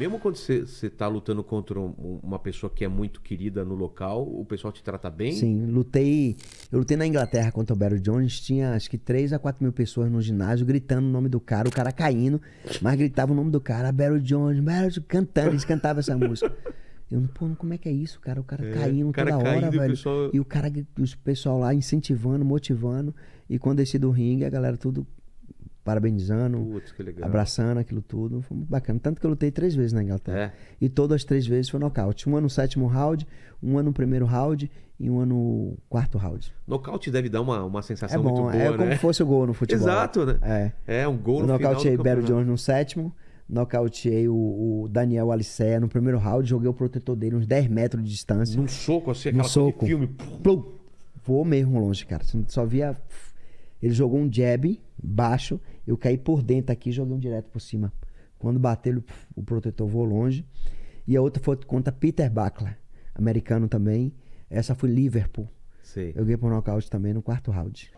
Mesmo quando você está lutando contra uma pessoa que é muito querida no local, o pessoal te trata bem? Sim, lutei. Eu lutei na Inglaterra contra o Barry Jones, tinha acho que 3 a 4 mil pessoas no ginásio gritando o nome do cara, o cara caindo, mas gritava o nome do cara, Barry Jones, Barry Jones, cantando, eles cantavam essa música. Eu, pô, como é que é isso, cara? O cara é, caindo cara toda caindo, hora, velho. Pessoal... E o cara, o pessoal lá incentivando, motivando. E quando desci do ringue, a galera tudo parabenizando, Putz, abraçando aquilo tudo. Foi muito bacana. Tanto que eu lutei três vezes na Inglaterra. É. E todas as três vezes foi nocaute. Uma no sétimo round, uma no primeiro round e uma no quarto round. Nocaute deve dar uma, uma sensação é bom, muito boa, É né? como se fosse o gol no futebol. Exato, né? É, é um gol eu no nocauteei final Barry Jones no sétimo. Nocauteei o, o Daniel Aliceia no primeiro round. Joguei o protetor dele uns 10 metros de distância. Num soco, assim, aquela Num soco. filme. Plum. Voou mesmo longe, cara. Só via ele jogou um jab baixo, eu caí por dentro aqui e joguei um direto por cima. Quando bateu, o protetor voou longe. E a outra foi contra Peter Buckler, americano também. Essa foi Liverpool. Eu ganhei por nocaute também no quarto round.